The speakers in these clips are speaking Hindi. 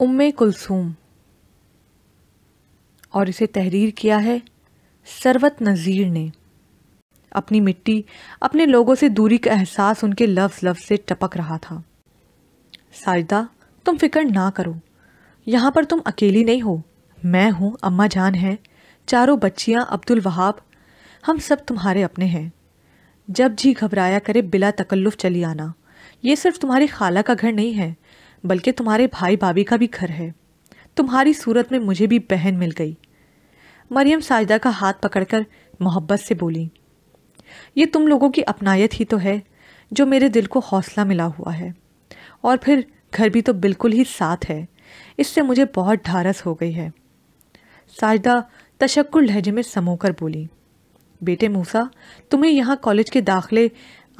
उम्मे कुलसूम और इसे तहरीर किया है सरवत नज़ीर ने अपनी मिट्टी अपने लोगों से दूरी का एहसास उनके लफ्ज़ लफ्ज़ से टपक रहा था साजदा तुम फिक्र ना करो यहाँ पर तुम अकेली नहीं हो मैं हूँ अम्मा जान है चारों बच्चियाँ अब्दुल वहाब हम सब तुम्हारे अपने हैं जब जी घबराया करे बिला तकल्लुफ़ चली आना ये सिर्फ तुम्हारी खाला का घर नहीं है बल्कि तुम्हारे भाई भाभी का भी घर है तुम्हारी सूरत में मुझे भी बहन मिल गई मरियम साजदा का हाथ पकड़कर मोहब्बत से बोली ये तुम लोगों की अपनायत ही तो है जो मेरे दिल को हौसला मिला हुआ है और फिर घर भी तो बिल्कुल ही साथ है इससे मुझे बहुत ढारस हो गई है साजदा तशक्कुर लहजे में समोकर बोली बेटे मूसा तुम्हें यहाँ कॉलेज के दाखले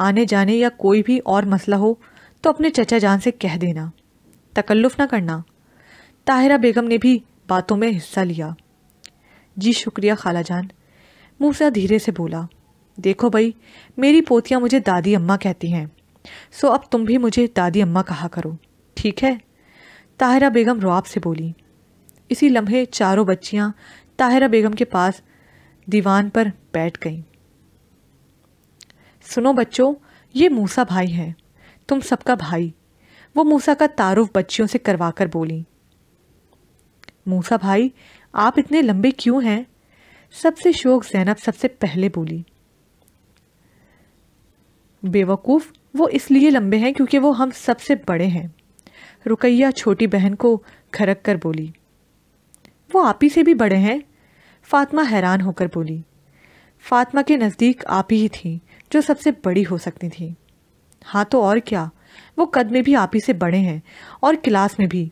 आने जाने या कोई भी और मसला हो तो अपने चचा जान से कह देना तकल्लुफ़ ना करना ताहिरा बेगम ने भी बातों में हिस्सा लिया जी शुक्रिया खाला जान मूसा धीरे से बोला देखो भाई मेरी पोतियाँ मुझे दादी अम्मा कहती हैं सो अब तुम भी मुझे दादी अम्मा कहा करो ठीक है ताहिरा बेगम रुआब से बोली इसी लम्हे चारों बच्चियाँ ताहिरा बेगम के पास दीवान पर बैठ गईं सुनो बच्चों ये मूसा भाई हैं तुम सबका भाई वो मूसा का तारुफ बच्चियों से करवा कर बोली मूसा भाई आप इतने लंबे क्यों हैं सबसे शोक जैनब सबसे पहले बोली बेवकूफ़ वो इसलिए लंबे हैं क्योंकि वो हम सबसे बड़े हैं रुकैया छोटी बहन को खरक कर बोली वो आप ही से भी बड़े हैं फातिमा हैरान होकर बोली फातिमा के नज़दीक आप ही थी जो सबसे बड़ी हो सकती थी हाँ तो और क्या वो कद में भी आप ही से बड़े हैं और क्लास में भी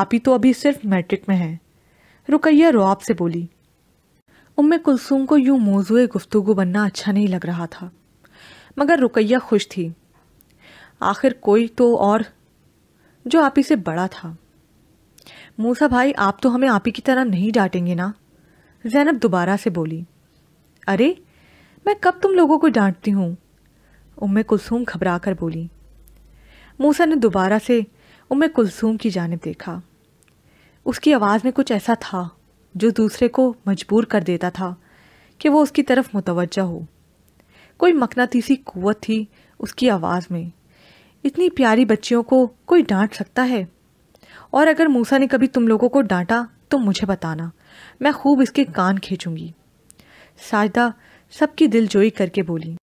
आप ही तो अभी सिर्फ मैट्रिक में हैं रुकैया रो से बोली उम्म कुलसूम को यूं मौजू गुफ्तगु बनना अच्छा नहीं लग रहा था मगर रुकैया खुश थी आखिर कोई तो और जो आप ही से बड़ा था मूसा भाई आप तो हमें आप ही की तरह नहीं डांटेंगे ना जैनब दोबारा से बोली अरे मैं कब तुम लोगों को डांटती हूँ उम्मे कुलसूम घबरा कर बोली मूसा ने दोबारा से उम्र कुलसूम की जानब देखा उसकी आवाज़ में कुछ ऐसा था जो दूसरे को मजबूर कर देता था कि वो उसकी तरफ मुतवजह हो कोई मकनातीसी कुत थी उसकी आवाज़ में इतनी प्यारी बच्चियों को कोई डांट सकता है और अगर मूसा ने कभी तुम लोगों को डांटा तो मुझे बताना मैं खूब इसके कान खींचूंगी साजदा सबकी दिलजोई करके बोली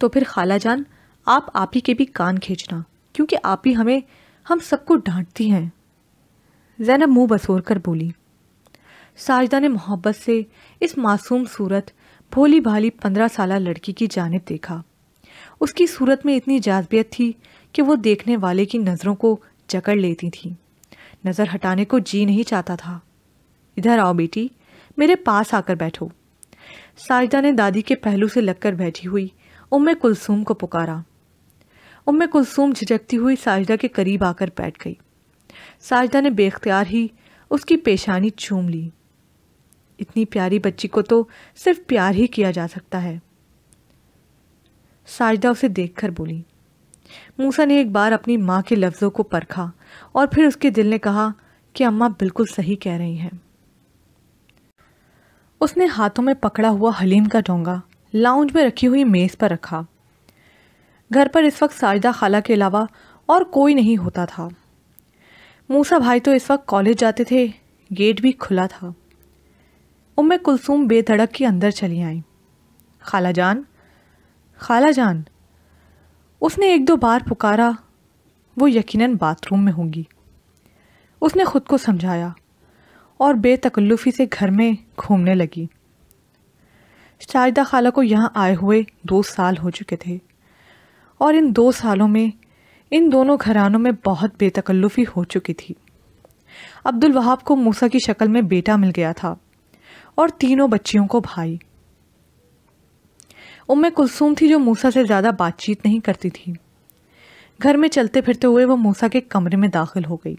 तो फिर खाला जान आप आप ही के भी कान खींचना क्योंकि आप ही हमें हम सबको डांटती हैं जैनब मुंह बसोर कर बोली साजदा ने मोहब्बत से इस मासूम सूरत भोली भाली पंद्रह साल लड़की की जानब देखा उसकी सूरत में इतनी जाजबियत थी कि वो देखने वाले की नज़रों को जकड़ लेती थी नज़र हटाने को जी नहीं चाहता था इधर आओ बेटी मेरे पास आकर बैठो साजदा ने दादी के पहलू से लगकर बैठी हुई उम्र कुलसूम को पुकारा उम्म कुलसूम झिझकती हुई साजदा के करीब आकर बैठ गई साजदा ने बेख्तियार ही उसकी पेशानी चूम ली इतनी प्यारी बच्ची को तो सिर्फ प्यार ही किया जा सकता है साजदा उसे देखकर बोली मूसा ने एक बार अपनी माँ के लफ्ज़ों को परखा और फिर उसके दिल ने कहा कि अम्मा बिल्कुल सही कह रही हैं उसने हाथों में पकड़ा हुआ हलीम का डोंगा लाउंज में रखी हुई मेज़ पर रखा घर पर इस वक्त साजदा खाला के अलावा और कोई नहीं होता था मूसा भाई तो इस वक्त कॉलेज जाते थे गेट भी खुला था उम्मे कुलसूम बेधड़क के अंदर चली आई खाला जान खाला जान उसने एक दो बार पुकारा वो यकीनन बाथरूम में होंगी उसने खुद को समझाया और बेतकल्लुफ़ी से घर में घूमने लगी शाहिदा खाला को यहाँ आए हुए दो साल हो चुके थे और इन दो सालों में इन दोनों घरानों में बहुत बेतकल्लुफ़ी हो चुकी थी अब्दुल वहाब को मूसा की शक्ल में बेटा मिल गया था और तीनों बच्चियों को भाई उम्मे कुलसूम थी जो मूसा से ज़्यादा बातचीत नहीं करती थी घर में चलते फिरते हुए वो मूसा के कमरे में दाखिल हो गई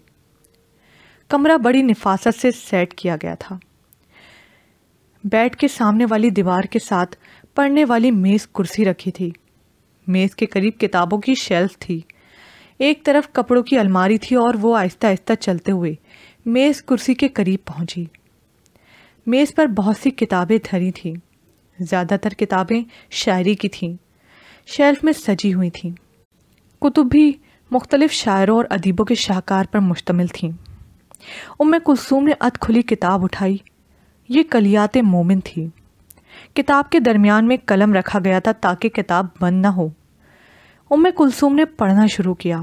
कमरा बड़ी निफासत से सेट किया गया था बेड के सामने वाली दीवार के साथ पढ़ने वाली मेज़ कुर्सी रखी थी मेज़ के करीब किताबों की शेल्फ थी एक तरफ कपड़ों की अलमारी थी और वो आहिस्ता आहिस्ता चलते हुए मेज़ कुर्सी के करीब पहुंची। मेज़ पर बहुत सी किताबें धरी थीं ज़्यादातर किताबें शायरी की थीं शेल्फ में सजी हुई थीं कुतुब भी मुख्तलिफ शायरों और अदीबों के शाहकार पर मुश्तमिल थीं उम कुलसूम ने अद खुली किताब उठाई ये कलियात मोमिन थी किताब के दरमियान में कलम रखा गया था ताकि किताब बंद ना हो उम कुलसूम ने पढ़ना शुरू किया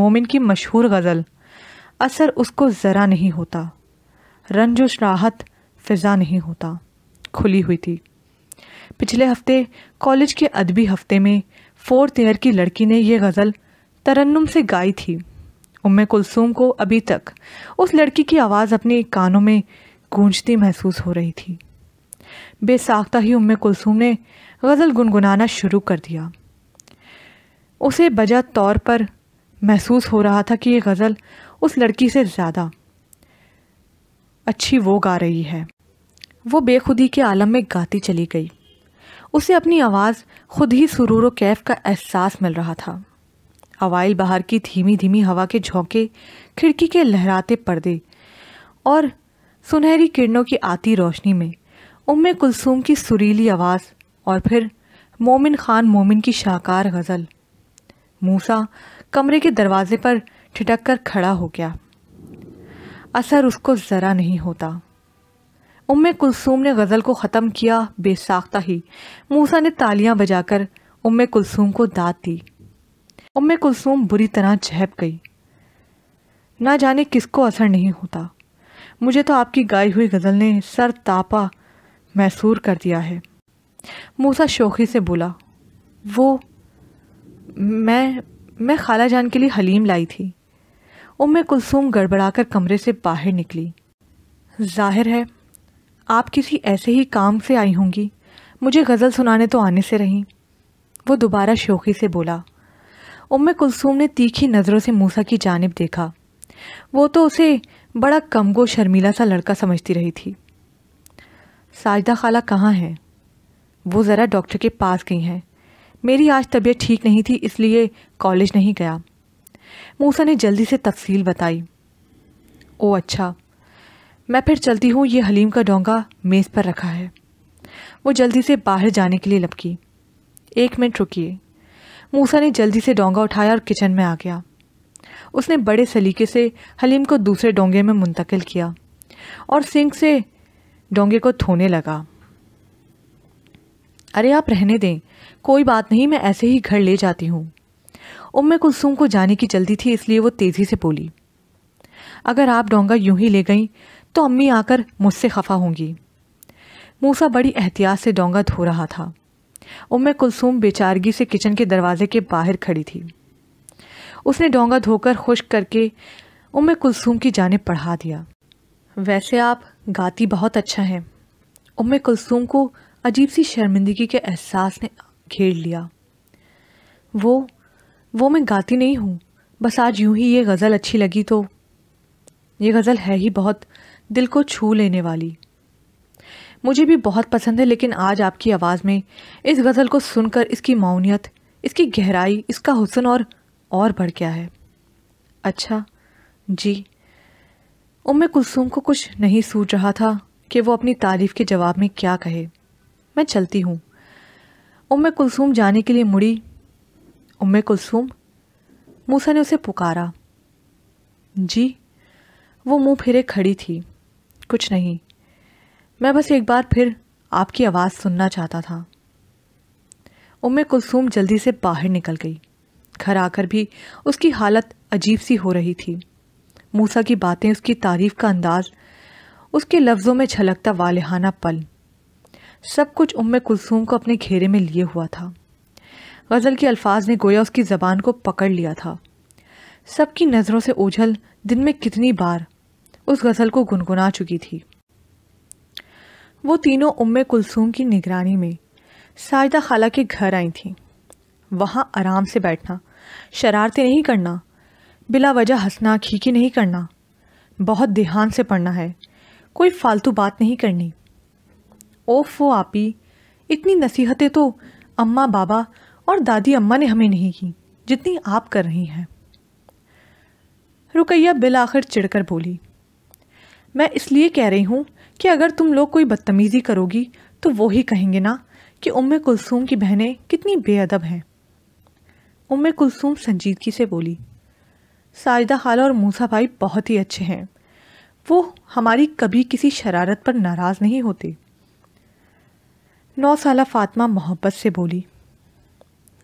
मोमिन की मशहूर गज़ल असर उसको ज़रा नहीं होता रंजुश राहत फिजा नहीं होता खुली हुई थी पिछले हफ्ते कॉलेज के अदबी हफ्ते में फोर्थ ईयर की लड़की ने यह गज़ल तरन्नुम से गाई थी उम कुलसूम को अभी तक उस लड़की की आवाज़ अपने कानों में गूंजती महसूस हो रही थी बेसाख्ता ही उम्मे कुलसूम ने गज़ल गुनगुनाना शुरू कर दिया उसे बजा तौर पर महसूस हो रहा था कि ये गज़ल उस लड़की से ज़्यादा अच्छी वो गा रही है वो बेखुदी के आलम में गाती चली गई उसे अपनी आवाज़ खुद ही सुरूर कैफ का एहसास मिल रहा था अवाइल बाहर की धीमी धीमी हवा के झोंके खिड़की के लहराते पर्दे और सुनहरी किरणों की आती रोशनी में उम कुलसूम की सुरीली आवाज़ और फिर मोमिन खान मोमिन की शाहकार गज़ल मूसा कमरे के दरवाजे पर ठिटक कर खड़ा हो गया असर उसको ज़रा नहीं होता उम कुलसूम ने गज़ल को ख़त्म किया बेसाख्ता ही मूसा ने तालियां बजाकर उम कुलसूम को दाद दी उम कुलसूम बुरी तरह झेप गई ना जाने किसको असर नहीं होता मुझे तो आपकी गाई हुई गज़ल ने सर तापा मैसूर कर दिया है मूसा शोखी से बोला वो मैं मैं खाला जान के लिए हलीम लाई थी उम कुलसूम गड़बड़ाकर कमरे से बाहर निकली जाहिर है आप किसी ऐसे ही काम से आई होंगी मुझे गज़ल सुनाने तो आने से रहीं वो दोबारा शोखी से बोला उम्मे कुलसूम ने तीखी नज़रों से मूसा की जानब देखा वो तो उसे बड़ा कमगो शर्मीला सा लड़का समझती रही थी साजदा खाला कहाँ हैं वो ज़रा डॉक्टर के पास गई हैं मेरी आज तबीयत ठीक नहीं थी इसलिए कॉलेज नहीं गया मूसा ने जल्दी से तफसील बताई ओ अच्छा मैं फिर चलती हूँ ये हलीम का डोंगा मेज़ पर रखा है वो जल्दी से बाहर जाने के लिए लपकी एक मिनट रुकिए मूसा ने जल्दी से डोंगा उठाया और किचन में आ गया उसने बड़े सलीके से हलीम को दूसरे डोंगे में मुंतकिल किया और सिंक से डोंगे को धोने लगा अरे आप रहने दें कोई बात नहीं मैं ऐसे ही घर ले जाती हूँ उम्मे कुलसुम को जाने की जल्दी थी इसलिए वो तेज़ी से बोली अगर आप डोंगा यूं ही ले गई तो अम्मी आकर मुझसे खफा होंगी मूसा बड़ी एहतियात से डोंगा धो रहा था उम्मे कुलसुम बेचारगी से किचन के दरवाजे के बाहर खड़ी थी उसने डोंगा धोकर खुश करके उम्मे कुलसुम की जाने पढ़ा दिया वैसे आप गाती बहुत अच्छा हैं उम कुलसूम को अजीब सी शर्मिंदगी के एहसास ने घेर लिया वो वो मैं गाती नहीं हूँ बस आज यूं ही ये गज़ल अच्छी लगी तो ये गज़ल है ही बहुत दिल को छू लेने वाली मुझे भी बहुत पसंद है लेकिन आज आपकी आवाज़ में इस गज़ल को सुनकर इसकी मौनीत इसकी गहराई इसका हुसन और और बढ़ गया है अच्छा जी उम्र कुलसूम को कुछ नहीं सूझ रहा था कि वो अपनी तारीफ के जवाब में क्या कहे मैं चलती हूँ उम्र कुलसूम जाने के लिए मुड़ी उम्र कुलसूम मूसा ने उसे पुकारा जी वो मुंह फिरे खड़ी थी कुछ नहीं मैं बस एक बार फिर आपकी आवाज़ सुनना चाहता था उम्म कुलसूम जल्दी से बाहर निकल गई घर आकर भी उसकी हालत अजीब सी हो रही थी मूसा की बातें उसकी तारीफ़ का अंदाज़ उसके लफ्ज़ों में छलकता वालहाना पल सब कुछ उम्म कुलसूम को अपने घेरे में लिए हुआ था गज़ल के अल्फाज ने गोया उसकी ज़बान को पकड़ लिया था सबकी नज़रों से ओझल दिन में कितनी बार उस गज़ल को गुनगुना चुकी थी वो तीनों उम कुलसूम की निगरानी में साजदा खाला के घर आई थीं वहाँ आराम से बैठना शरारतें नहीं करना बिला वजह हंसना खीखी नहीं करना बहुत ध्यान से पढ़ना है कोई फालतू बात नहीं करनी ओफ वो आपी इतनी नसीहतें तो अम्मा बाबा और दादी अम्मा ने हमें नहीं की जितनी आप कर रही हैं रुकैया बिल आखिर चिड़कर बोली मैं इसलिए कह रही हूँ कि अगर तुम लोग कोई बदतमीज़ी करोगी तो वो ही कहेंगे ना कि उम्म कुलसूम की बहनें कितनी बेअदब हैं उम्म कुलसूम संजीदगी से बोली साजिदा खाला और मूसा भाई बहुत ही अच्छे हैं वो हमारी कभी किसी शरारत पर नाराज़ नहीं होते नौ साल फातमा मोहब्बत से बोली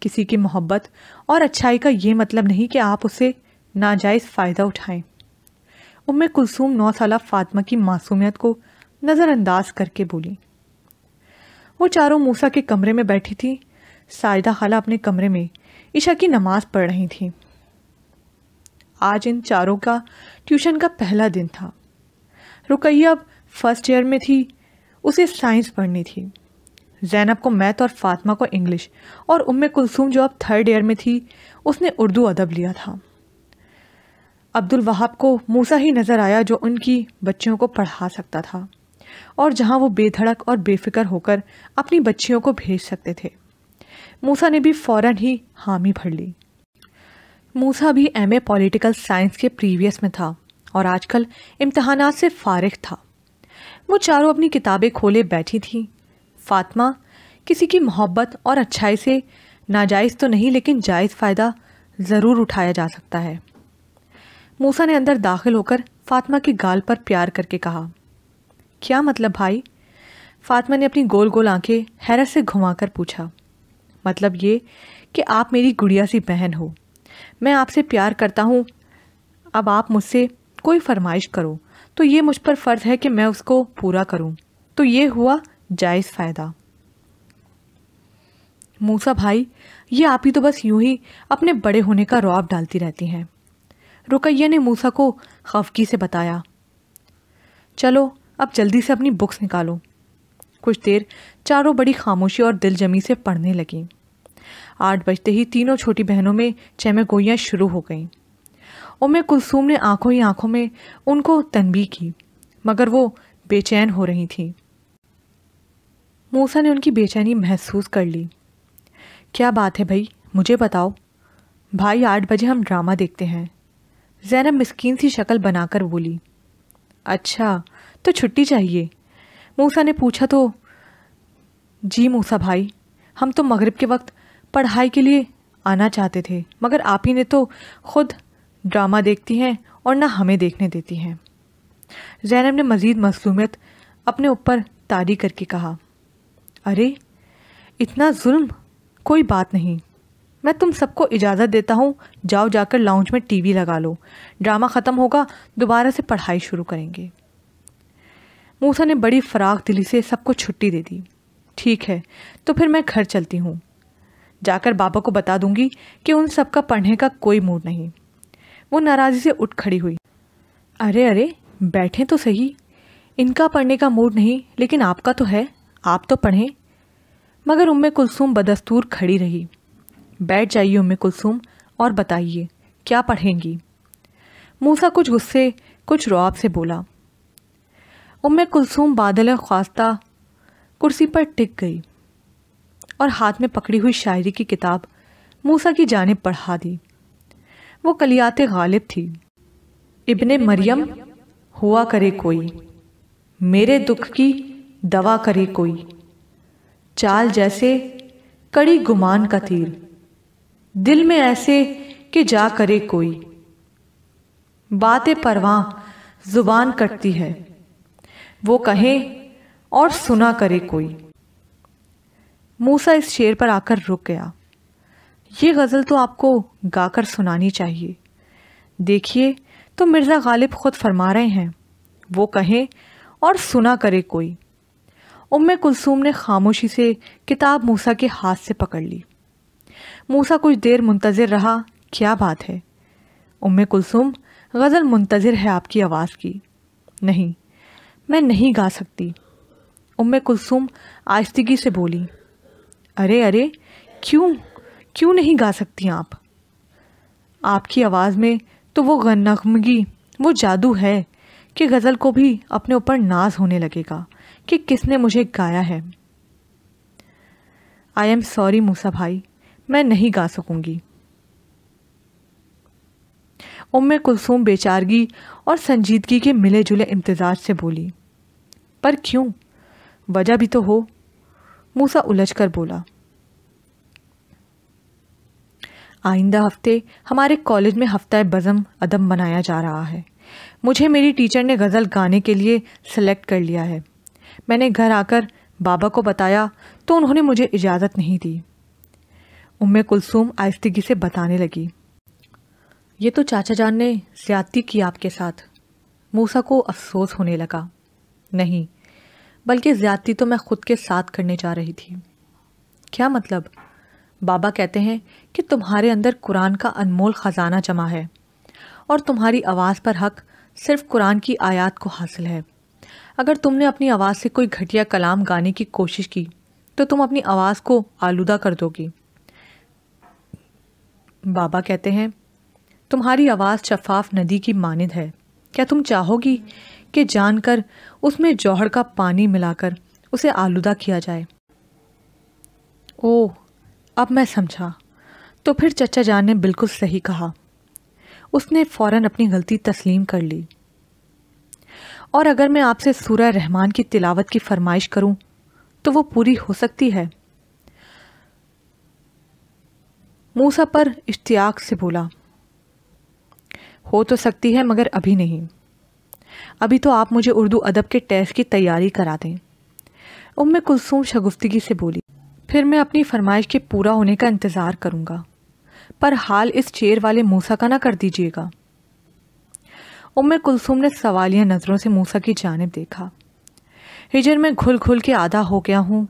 किसी की मोहब्बत और अच्छाई का ये मतलब नहीं कि आप उसे नाजायज़ फ़ायदा उठाएं उम्मे कुलसूम नौ साल फातमा की मासूमियत को नज़रअंदाज करके बोली वो चारों मूसा के कमरे में बैठी थी साजदा खाला अपने कमरे में ईशा की नमाज़ पढ़ रही थी आज इन चारों का ट्यूशन का पहला दिन था रुकैया फर्स्ट ईयर में थी उसे साइंस पढ़नी थी जैनब को मैथ और फातिमा को इंग्लिश और उम्मे कुलसूम जो अब थर्ड ईयर में थी उसने उर्दू अदब लिया था अब्दुल वहाब को मूसा ही नज़र आया जो उनकी बच्चियों को पढ़ा सकता था और जहाँ वो बेधड़क और बेफिक्र होकर अपनी बच्चियों को भेज सकते थे मूसा ने भी फ़ौर ही हामी भर ली मूसा भी एमए पॉलिटिकल साइंस के प्रीवियस में था और आजकल इम्तहान से फारिग था वो चारों अपनी किताबें खोले बैठी थी फातिमा किसी की मोहब्बत और अच्छाई से नाजायज़ तो नहीं लेकिन जायज़ फ़ायदा ज़रूर उठाया जा सकता है मूसा ने अंदर दाखिल होकर फातिमा की गाल पर प्यार करके कहा क्या मतलब भाई फातिमा ने अपनी गोल गोल आंखें हैरत से घुमाकर पूछा मतलब ये कि आप मेरी गुड़िया सी बहन हो मैं आपसे प्यार करता हूँ अब आप मुझसे कोई फरमाइश करो तो ये मुझ पर फ़र्ज़ है कि मैं उसको पूरा करूँ तो ये हुआ जायज़ फ़ायदा मूसा भाई ये आप ही तो बस यूं ही अपने बड़े होने का रौब डालती रहती हैं रुकैया ने मूसा को खफकी से बताया चलो अब जल्दी से अपनी बुक्स निकालो कुछ देर चारों बड़ी खामोशी और दिलजमी से पढ़ने लगीं आठ बजते ही तीनों छोटी बहनों में चहमगोइयाँ शुरू हो गईं उम कुलसूम ने आंखों ही आंखों में उनको तनबी की मगर वो बेचैन हो रही थी मूसा ने उनकी बेचैनी महसूस कर ली क्या बात है भाई मुझे बताओ भाई आठ बजे हम ड्रामा देखते हैं जैनब मिस्कीन सी शक्ल बनाकर बोली अच्छा तो छुट्टी चाहिए मूसा ने पूछा तो जी मूसा भाई हम तो मगरिब के वक्त पढ़ाई के लिए आना चाहते थे मगर आप ही ने तो खुद ड्रामा देखती हैं और ना हमें देखने देती हैं जैनब ने मज़ीद मसलूमियत अपने ऊपर तारी करके कहा अरे इतना जुल्म कोई बात नहीं मैं तुम सबको इजाज़त देता हूँ जाओ जाकर लाउंज में टीवी लगा लो ड्रामा ख़त्म होगा दोबारा से पढ़ाई शुरू करेंगे मूसा ने बड़ी फराग दिली से सबको छुट्टी दे दी ठीक है तो फिर मैं घर चलती हूँ जाकर बाबा को बता दूंगी कि उन सबका पढ़ने का कोई मूड नहीं वो नाराज़ी से उठ खड़ी हुई अरे अरे बैठें तो सही इनका पढ़ने का मूड नहीं लेकिन आपका तो है आप तो पढ़ें मगर उम्म कुलसूम बदस्तूर खड़ी रही बैठ जाइए उम्मे कुलसुम और बताइए क्या पढ़ेंगी मूसा कुछ गुस्से कुछ रुआब से बोला उम्मे कुलसूम बादल खास्ता कुर्सी पर टिक गई और हाथ में पकड़ी हुई शायरी की किताब मूसा की जानब पढ़ा दी वो कलियात गालिब थी इब्ने मरियम हुआ करे कोई मेरे दुख की दवा करे कोई चाल जैसे कड़ी गुमान का तीर दिल में ऐसे कि जा करे कोई बातें परवाह जुबान कटती है वो कहे और सुना करे कोई मूसा इस शेर पर आकर रुक गया ये गज़ल तो आपको गाकर सुनानी चाहिए देखिए तो मिर्ज़ा गालिब ख़ुद फरमा रहे हैं वो कहें और सुना करे कोई उम्म कुलसूम ने खामोशी से किताब मूसा के हाथ से पकड़ ली मूसा कुछ देर मुंतज़र रहा क्या बात है उम्म कुलसूम गज़ल मुंतज़र है आपकी आवाज़ की नहीं मैं नहीं गा सकती उम्म कुलसूम आस्तगी से बोली अरे अरे क्यों क्यों नहीं गा सकती आप आपकी आवाज़ में तो वो नगमगी वो जादू है कि गज़ल को भी अपने ऊपर नाज होने लगेगा कि किसने मुझे गाया है आई एम सॉरी मूसा भाई मैं नहीं गा सकूंगी उम्मे कुलसूम बेचारगी और संजीदगी के मिले जुले इम्तजाज से बोली पर क्यों वजह भी तो हो मूसा उलझकर बोला आइंदा हफ्ते हमारे कॉलेज में हफ्ता बज़म अदम मनाया जा रहा है मुझे मेरी टीचर ने गज़ल गाने के लिए सेलेक्ट कर लिया है मैंने घर आकर बाबा को बताया तो उन्होंने मुझे इजाज़त नहीं दी उम्मे कुलसूम आयस्तगी से बताने लगी ये तो चाचा जान ने ज़्यादती की आपके साथ मूसा को अफसोस होने लगा नहीं बल्कि ज़्यादती तो मैं खुद के साथ करने जा रही थी क्या मतलब बाबा कहते हैं कि तुम्हारे अंदर कुरान का अनमोल ख़जाना जमा है और तुम्हारी आवाज़ पर हक सिर्फ कुरान की आयात को हासिल है अगर तुमने अपनी आवाज़ से कोई घटिया कलाम गाने की कोशिश की तो तुम अपनी आवाज़ को आलूदा कर दोगी बाबा कहते हैं तुम्हारी आवाज़ शफाफ नदी की मानद है क्या तुम चाहोगी कि जानकर उसमें जौहर का पानी मिलाकर उसे आलूदा किया जाए ओह अब मैं समझा तो फिर चचा जान ने बिल्कुल सही कहा उसने फ़ौरन अपनी गलती तस्लीम कर ली और अगर मैं आपसे सूरह रहमान की तिलावत की फरमाइश करूं तो वो पूरी हो सकती है मूसा पर इश्तियाक से बोला हो तो सकती है मगर अभी नहीं अभी तो आप मुझे उर्दू अदब के टेस्ट की तैयारी करा दें उम कुलसूम शगुफ्तगी से बोली फिर मैं अपनी फरमाइश के पूरा होने का इंतज़ार करूँगा पर हाल इस चेयर वाले मूसा का ना कर दीजिएगा उम कुलसूम ने सवालिया नज़रों से मूसा की जानब देखा हिजर में घुल घुल के आधा हो गया हूँ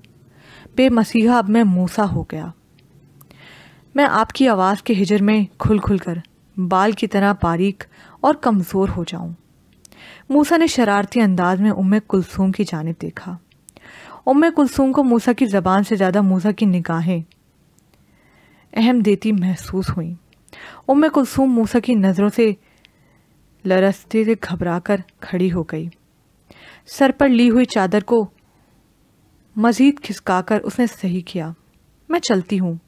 बेमसीहा अब मैं मूसा हो गया मैं आपकी आवाज़ के हिजर में खुल खुल कर बाल की तरह बारीक और कमज़ोर हो जाऊं। मूसा ने शरारती अंदाज में उम कुलसूम की जानब देखा उम कुलसूम को मूसा की ज़बान से ज़्यादा मूसा की निगाहें अहम देती महसूस हुई उम कुलसूम मूसा की नज़रों से लरसते से घबरा कर खड़ी हो गई सर पर ली हुई चादर को मज़ीद खिसकाकर उसने सही किया मैं चलती हूँ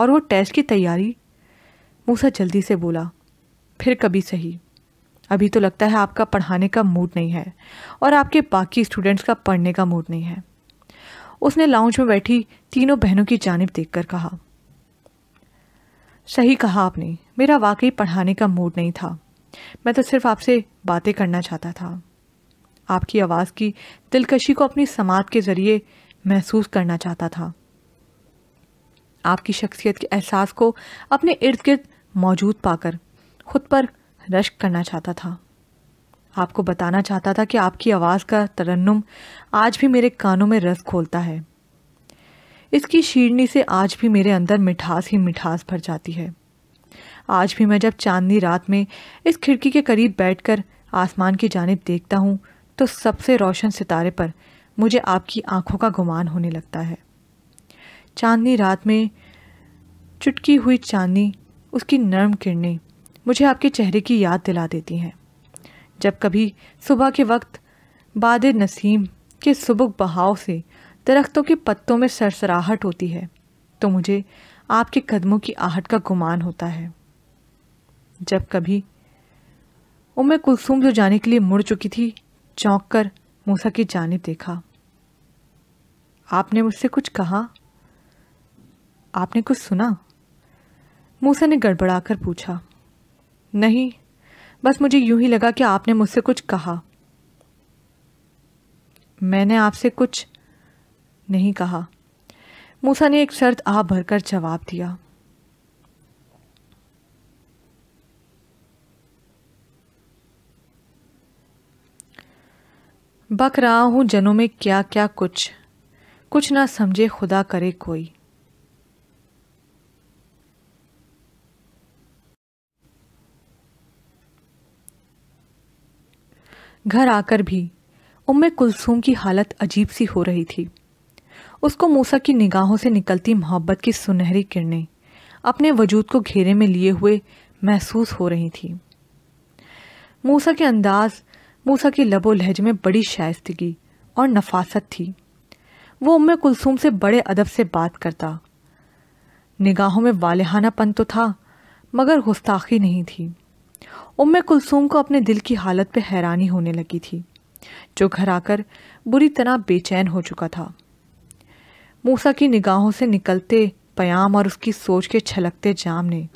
और वो टेस्ट की तैयारी मूसा जल्दी से बोला फिर कभी सही अभी तो लगता है आपका पढ़ाने का मूड नहीं है और आपके बाकी स्टूडेंट्स का पढ़ने का मूड नहीं है उसने लाउंज में बैठी तीनों बहनों की जानब देखकर कहा सही कहा आपने मेरा वाकई पढ़ाने का मूड नहीं था मैं तो सिर्फ आपसे बातें करना चाहता था आपकी आवाज़ की दिलकशी को अपनी समात के ज़रिए महसूस करना चाहता था आपकी शख्सियत के एहसास को अपने इर्द गिर्द मौजूद पाकर खुद पर रश्क करना चाहता था आपको बताना चाहता था कि आपकी आवाज़ का तरन्नुम आज भी मेरे कानों में रस खोलता है इसकी शीरनी से आज भी मेरे अंदर मिठास ही मिठास भर जाती है आज भी मैं जब चांदनी रात में इस खिड़की के करीब बैठकर आसमान की जानब देखता हूँ तो सबसे रोशन सितारे पर मुझे आपकी आंखों का गुमान होने लगता है चांदनी रात में चुटकी हुई चांदनी उसकी नर्म किरणें मुझे आपके चेहरे की याद दिला देती हैं जब कभी सुबह के वक्त बाद नसीम के सुबुक बहाव से दरख्तों के पत्तों में सरसराहट होती है तो मुझे आपके कदमों की आहट का गुमान होता है जब कभी उम्मे कुलसुम जो जाने के लिए मुड़ चुकी थी चौंक कर मूसा की जानब देखा आपने मुझसे कुछ कहा आपने कुछ सुना मूसा ने गड़बड़ाकर पूछा नहीं बस मुझे यूं ही लगा कि आपने मुझसे कुछ कहा मैंने आपसे कुछ नहीं कहा मूसा ने एक शर्त आ भरकर जवाब दिया बक रहा हूं जनों में क्या क्या कुछ कुछ ना समझे खुदा करे कोई घर आकर भी उम्मे कुलसूम की हालत अजीब सी हो रही थी उसको मूसा की निगाहों से निकलती मोहब्बत की सुनहरी किरणें अपने वजूद को घेरे में लिए हुए महसूस हो रही थी मूसा के अंदाज मूसा के लबो लहजे में बड़ी शायस्तगी और नफासत थी वो उम्मे कुलसूम से बड़े अदब से बात करता निगाहों में वालहानापन तो था मगर गुस्ताखी नहीं थी उम्मे कुलसूम को अपने दिल की हालत पे हैरानी होने लगी थी जो घर आकर बुरी तरह बेचैन हो चुका था मूसा की निगाहों से निकलते प्याम और उसकी सोच के छलकते जाम ने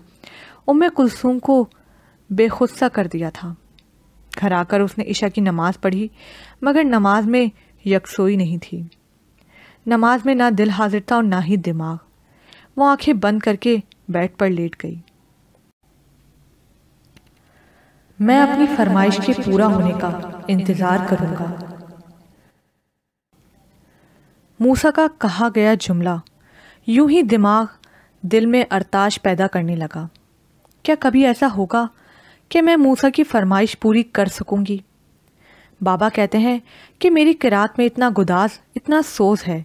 उम्मे कुलसूम को बेखुदसा कर दिया था घर आकर उसने ईशा की नमाज़ पढ़ी मगर नमाज में यकसोई नहीं थी नमाज में ना दिल हाजिर था और ना ही दिमाग वो आंखें बंद करके बेड पर लेट गई मैं अपनी फरमाइश के पूरा होने का इंतज़ार करूँगा मूसा का कहा गया जुमला यूं ही दिमाग दिल में अरताश पैदा करने लगा क्या कभी ऐसा होगा कि मैं मूसा की फरमाइश पूरी कर सकूँगी बाबा कहते हैं कि मेरी किरात में इतना गुदास इतना सोज है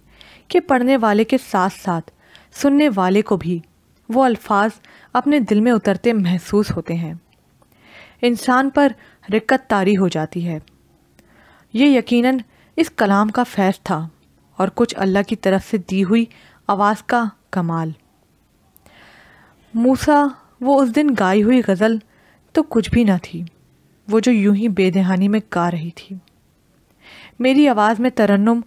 कि पढ़ने वाले के साथ साथ सुनने वाले को भी वो अल्फाज अपने दिल में उतरते महसूस होते हैं इंसान पर रिक्कत तारी हो जाती है ये यकीनन इस कलाम का फैज़ था और कुछ अल्लाह की तरफ से दी हुई आवाज़ का कमाल मूसा वो उस दिन गाई हुई गज़ल तो कुछ भी ना थी वो जो यूं ही बेदहानी में गा रही थी मेरी आवाज़ में तरन्नुम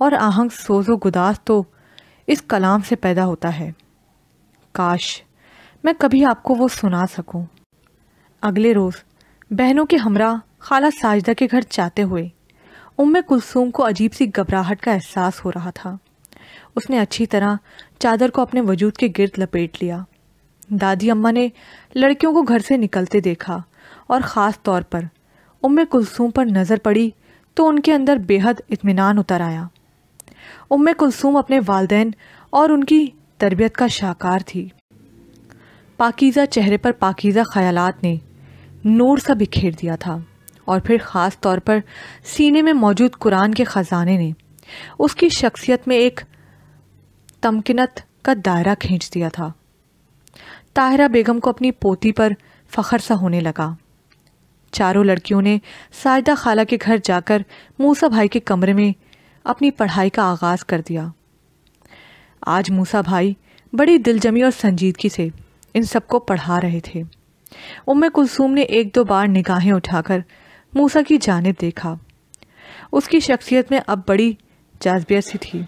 और आहंग सोजो गुदास तो इस कलाम से पैदा होता है काश मैं कभी आपको वो सुना सकूं अगले रोज़ बहनों के हमरा खाला साजदा के घर जाते हुए उम्म कुलसूम को अजीब सी घबराहट का एहसास हो रहा था उसने अच्छी तरह चादर को अपने वजूद के गिरद लपेट लिया दादी अम्मा ने लड़कियों को घर से निकलते देखा और ख़ास तौर पर उम्म कुलसूम पर नज़र पड़ी तो उनके अंदर बेहद इतमान उतर आया उम्म कुलसूम अपने वालदेन और उनकी तरबियत का शाहकार थी पाकिज़ा चेहरे पर पाकिज़ा ख्यालात ने नूर सा बिखेर दिया था और फिर ख़ास तौर पर सीने में मौजूद कुरान के ख़जाने ने उसकी शख्सियत में एक तमकिनत का दायरा खींच दिया था ताहिरा बेगम को अपनी पोती पर फ़खर सा होने लगा चारों लड़कियों ने साजदा खाला के घर जाकर मूसा भाई के कमरे में अपनी पढ़ाई का आगाज़ कर दिया आज मूसा भाई बड़ी दिलजमी और संजीदगी से इन सबको पढ़ा रहे थे उम्म कुलसूम ने एक दो बार निगाहें उठाकर मूसा की जानब देखा उसकी शख्सियत में अब बड़ी जाजबियत सी थी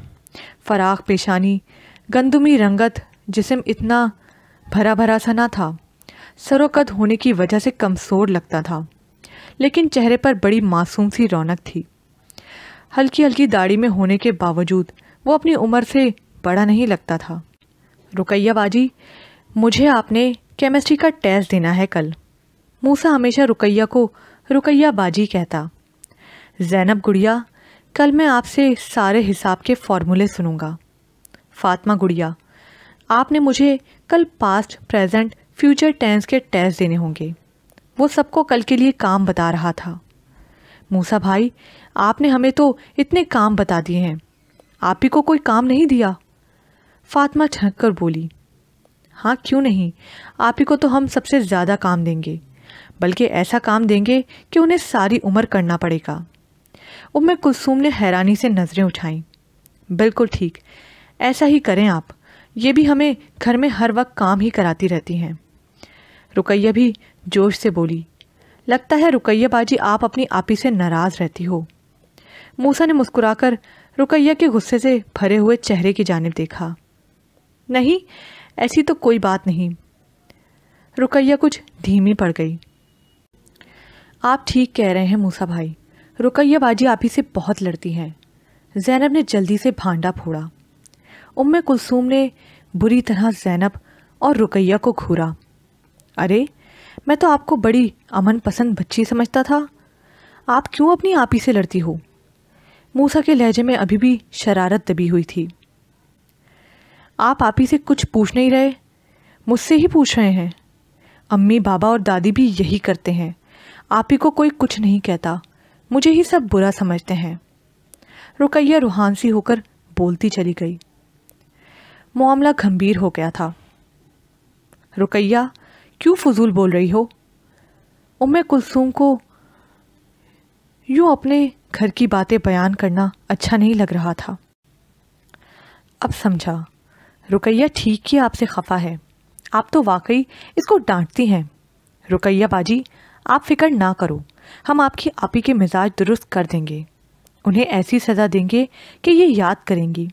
फराख पेशानी गंदुमी रंगत जिसम इतना भरा भरा सा ना था सरोकद होने की वजह से कमज़ोर लगता था लेकिन चेहरे पर बड़ी मासूम सी रौनक थी हल्की हल्की दाढ़ी में होने के बावजूद वो अपनी उम्र से बड़ा नहीं लगता था रुकैया बाजी मुझे आपने केमिस्ट्री का टेस्ट देना है कल मूसा हमेशा रुकैया को रुकैया बाजी कहता जैनब गुड़िया कल मैं आपसे सारे हिसाब के फॉर्मूले सुनूंगा फातिमा गुड़िया आपने मुझे कल पास्ट प्रेजेंट फ्यूचर टेंस के टेस्ट देने होंगे वो सबको कल के लिए काम बता रहा था मूसा भाई आपने हमें तो इतने काम बता दिए हैं आप ही को कोई काम नहीं दिया फातिमा छक कर बोली हाँ क्यों नहीं आप ही को तो हम सबसे ज़्यादा काम देंगे बल्कि ऐसा काम देंगे कि उन्हें सारी उम्र करना पड़ेगा उम्र कुलसूम ने हैरानी से नज़रें उठाईं बिल्कुल ठीक ऐसा ही करें आप ये भी हमें घर में हर वक्त काम ही कराती रहती हैं रुकैया भी जोश से बोली लगता है रुकैया बाजी आप अपनी आपी से नाराज़ रहती हो मूसा ने मुस्कुराकर रुकैया के गुस्से से भरे हुए चेहरे की जानब देखा नहीं ऐसी तो कोई बात नहीं रुकैया कुछ धीमी पड़ गई आप ठीक कह रहे हैं मूसा भाई रुकैया बाजी आप ही से बहुत लड़ती हैं जैनब ने जल्दी से भांडा फोड़ा उम्म कुलसूम ने बुरी तरह जैनब और रुकैया को घूरा अरे मैं तो आपको बड़ी अमन पसंद बच्ची समझता था आप क्यों अपनी आप ही से लड़ती हो मूसा के लहजे में अभी भी शरारत दबी हुई थी आप आप ही से कुछ पूछ नहीं रहे मुझसे ही पूछ रहे हैं अम्मी बाबा और दादी भी यही करते हैं आप ही को कोई कुछ नहीं कहता मुझे ही सब बुरा समझते हैं रुकैया रूहान सी होकर बोलती चली गई मामला गंभीर हो गया था रुकैया क्यों फजूल बोल रही हो उम्मे कुलसूम को यूं अपने घर की बातें बयान करना अच्छा नहीं लग रहा था अब समझा रुकैया ठीक ही आपसे खफा है आप तो वाकई इसको डांटती हैं रुकैया बाजी आप फिक्र ना करो हम आपकी आपी के मिजाज दुरुस्त कर देंगे उन्हें ऐसी सज़ा देंगे कि ये याद करेंगी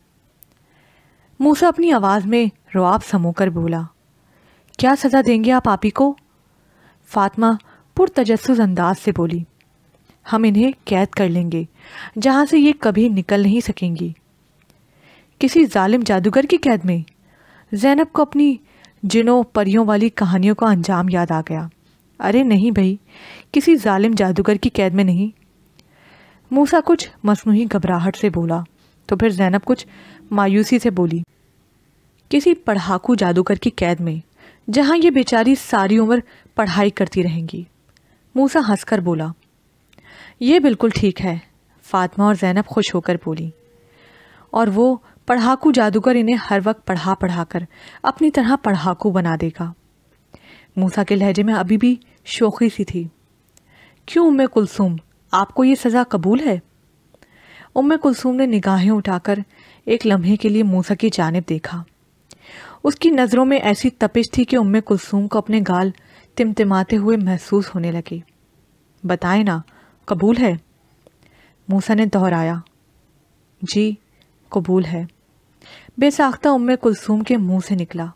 मूसा अपनी आवाज़ में रुआब समोकर बोला क्या सज़ा देंगे आप आपी को फातमा पुरतजस अंदाज से बोली हम इन्हें कैद कर लेंगे जहाँ से ये कभी निकल नहीं सकेंगी किसी जालिम जादूगर की कैद में जैनब को अपनी जिनों परियों वाली कहानियों का अंजाम याद आ गया अरे नहीं भाई किसी जालिम जादूगर की कैद में नहीं मूसा कुछ मसनू घबराहट से बोला तो फिर जैनब कुछ मायूसी से बोली किसी पढ़ाकू जादूगर की कैद में जहाँ ये बेचारी सारी उम्र पढ़ाई करती रहेंगी मूसा हंसकर बोला ये बिल्कुल ठीक है फातमा और जैनब खुश होकर बोली और वो पढ़ाकू जादूगर इन्हें हर वक्त पढ़ा पढ़ा कर अपनी तरह पढ़ाकू बना देगा मूसा के लहजे में अभी भी शोखी सी थी क्यों उम्मे कुलसूम आपको ये सज़ा कबूल है उम्मे कुलसूम ने निगाहें उठाकर एक लम्हे के लिए मूसा की जानब देखा उसकी नज़रों में ऐसी तपिश थी कि उम्मे कुलसूम को अपने गाल तिमतिमाते हुए महसूस होने लगे बताए ना कबूल है मूसा ने दोहराया जी कबूल है बेसाख्ता उम्र कुलसूम के मुंह से निकला